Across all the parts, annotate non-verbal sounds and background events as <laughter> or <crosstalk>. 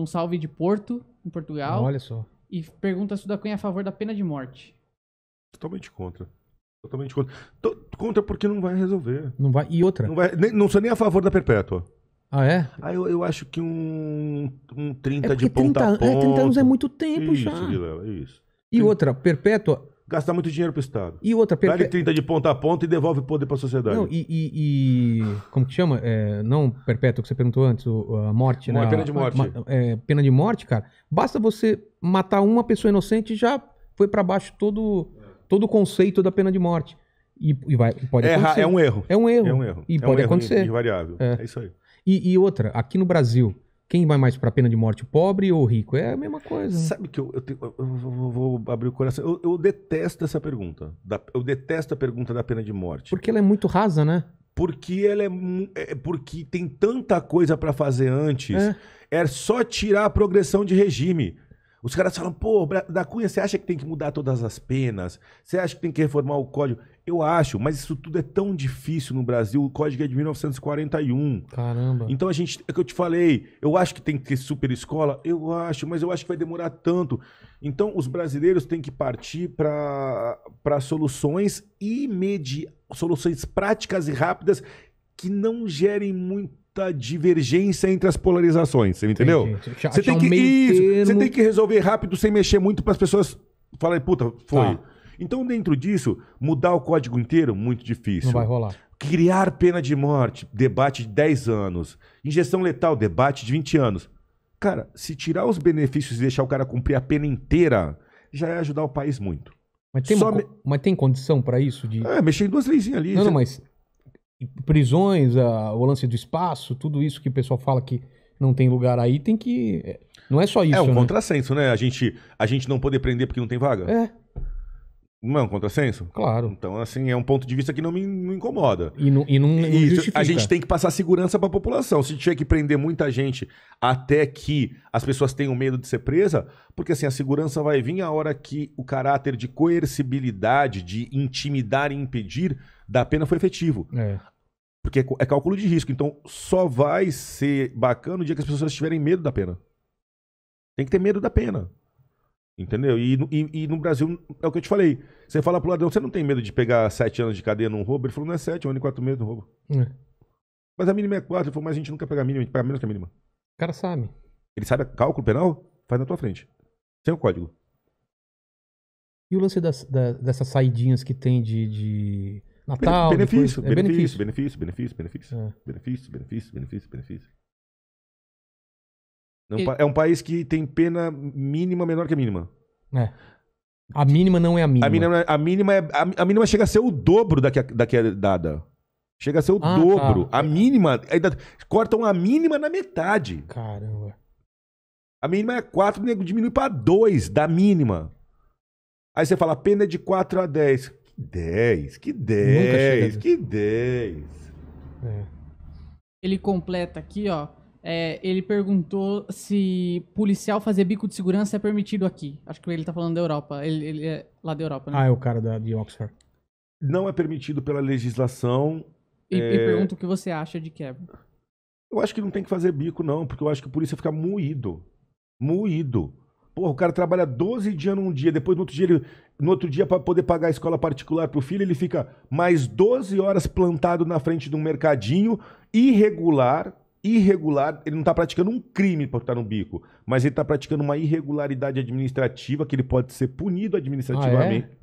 um salve de Porto, em Portugal. Olha só. E pergunta se o da Cunha é a favor da pena de morte. Totalmente contra. Totalmente contra. Tô, contra porque não vai resolver. Não vai. E outra? Não, vai, nem, não sou nem a favor da perpétua. Ah, é? Ah, eu, eu acho que um, um 30 é de ponta 30, a ponta. É, 30 anos é muito tempo isso, já. Vilela, isso. E Sim. outra, perpétua, gastar muito dinheiro para o Estado. E outra pergunta. Dá-lhe 30 de ponta a ponta e devolve o poder para a sociedade. Não, e, e, e, Como que chama? É, não perpétuo, que você perguntou antes, a morte, uma né? Pena de morte. Ma, é, pena de morte, cara. Basta você matar uma pessoa inocente já foi para baixo todo, todo o conceito da pena de morte. E, e vai, pode é, acontecer. É um erro. É um erro. É um erro. E é pode um erro acontecer. Invariável. É. é isso aí. E, e outra, aqui no Brasil, quem vai mais para pena de morte, pobre ou rico? É a mesma coisa. Sabe que eu, eu, tenho, eu vou abrir o coração. Eu, eu detesto essa pergunta. Da, eu detesto a pergunta da pena de morte. Porque ela é muito rasa, né? Porque ela é, é, é porque tem tanta coisa para fazer antes. É. é. só tirar a progressão de regime. Os caras falam, pô, da Cunha, você acha que tem que mudar todas as penas? Você acha que tem que reformar o código? Eu acho, mas isso tudo é tão difícil no Brasil. O código é de 1941. Caramba. Então a gente, é que eu te falei, eu acho que tem que ter super escola? Eu acho, mas eu acho que vai demorar tanto. Então os brasileiros têm que partir para soluções imediatas, soluções práticas e rápidas que não gerem muito divergência entre as polarizações, você entendeu? Você tem, que, um isso, você tem que resolver rápido sem mexer muito para as pessoas falarem, puta, foi. Tá. Então, dentro disso, mudar o código inteiro, muito difícil. Não vai rolar. Criar pena de morte, debate de 10 anos. Injeção letal, debate de 20 anos. Cara, se tirar os benefícios e deixar o cara cumprir a pena inteira, já é ajudar o país muito. Mas tem, uma, me... mas tem condição para isso? De... É, mexer em duas leis ali. Não, não, mas prisões, a, o lance do espaço, tudo isso que o pessoal fala que não tem lugar aí, tem que. É, não é só é isso. É um né? contrassenso, né? A gente, a gente não poder prender porque não tem vaga. É. Não é um contrassenso? Claro. Então, assim, é um ponto de vista que não me, me incomoda. E não, e não, não Isso, A gente tem que passar segurança para a população. Se tiver que prender muita gente até que as pessoas tenham medo de ser presa, porque assim, a segurança vai vir a hora que o caráter de coercibilidade, de intimidar e impedir da pena foi efetivo. É. Porque é, é cálculo de risco. Então, só vai ser bacana o dia que as pessoas tiverem medo da pena. Tem que ter medo da pena. Entendeu? E, e, e no Brasil, é o que eu te falei. Você fala pro ladrão, você não tem medo de pegar sete anos de cadeia num roubo? Ele falou, não é sete, é um ano e quatro meses no roubo. É. Mas a mínima é quatro. Ele falou, mas a gente nunca pega a mínima, a gente pega menos que a mínima. O cara sabe. Ele sabe cálculo penal? Faz na tua frente. Sem o código. E o lance das, dessas saidinhas que tem de... de Natal. Benefício, depois, benefício, é benefício, benefício, benefício, benefício, é. benefício, benefício, benefício, benefício. É e... É um país que tem pena mínima menor que a mínima. É. A mínima não é a mínima. A mínima, a mínima, é, a, a mínima chega a ser o dobro da que, da que é dada. Chega a ser o ah, tá. dobro. Tá. A mínima. Ainda, cortam a mínima na metade. Caramba. A mínima é 4, diminui para 2 da mínima. Aí você fala, a pena é de 4 a 10. 10, que 10, né? que 10. É. Ele completa aqui, ó. É, ele perguntou se policial fazer bico de segurança é permitido aqui. Acho que ele tá falando da Europa. Ele, ele é lá da Europa, né? Ah, é o cara da, de Oxford. Não é permitido pela legislação. E, é... e pergunta o que você acha de quebra. Eu acho que não tem que fazer bico, não, porque eu acho que a polícia fica moído. Moído. Porra, o cara trabalha 12 dias num dia, depois no outro dia, ele, no outro dia para poder pagar a escola particular pro filho, ele fica mais 12 horas plantado na frente de um mercadinho irregular, irregular, ele não está praticando um crime por estar no bico, mas ele está praticando uma irregularidade administrativa que ele pode ser punido administrativamente. Ah, é?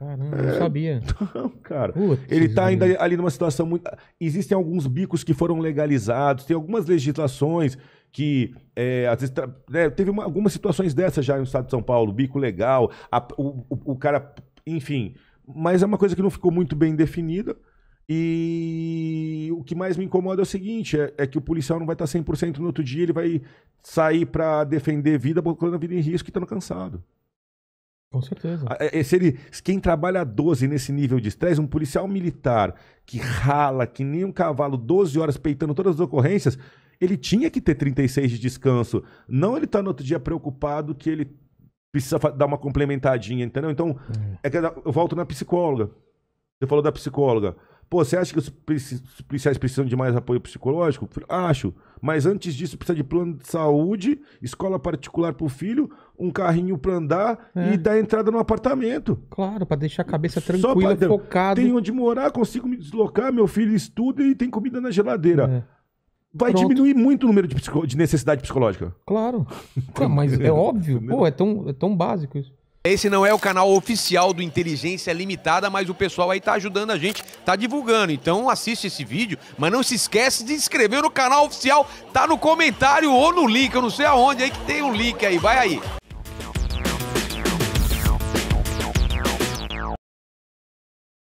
Caramba, é, não sabia. <laughs> Não, cara. Putz, ele está ainda ali numa situação muito. Existem alguns bicos que foram legalizados, tem algumas legislações que é, às vezes né, teve uma, algumas situações dessas já no estado de São Paulo, bico legal, a, o, o, o, cara, enfim. Mas é uma coisa que não ficou muito bem definida. E o que mais me incomoda é o seguinte: é, é que o policial não vai estar 100% no outro dia, ele vai sair para defender vida, colocando a vida em risco e estando cansado. Com certeza. É, se ele, quem trabalha 12 nesse nível de estresse, um policial militar que rala que nem um cavalo 12 horas peitando todas as ocorrências, ele tinha que ter 36 de descanso. Não ele tá no outro dia preocupado que ele precisa dar uma complementadinha, entendeu? Então, é, é que eu volto na psicóloga. Você falou da psicóloga. Pô, você acha que os policiais precisam de mais apoio psicológico? Acho. Mas antes disso, precisa de plano de saúde, escola particular para o filho, um carrinho para andar é. e dar entrada no apartamento. Claro, para deixar a cabeça tranquila, focada. Tem onde morar, consigo me deslocar, meu filho estuda e tem comida na geladeira. É. Vai Pronto. diminuir muito o número de, psico... de necessidade psicológica. Claro. <laughs> mas é óbvio. Pô, é tão, é tão básico isso. Esse não é o canal oficial do Inteligência Limitada, mas o pessoal aí tá ajudando a gente, tá divulgando. Então assiste esse vídeo, mas não se esquece de inscrever no canal oficial, tá no comentário ou no link, eu não sei aonde aí que tem um link aí, vai aí.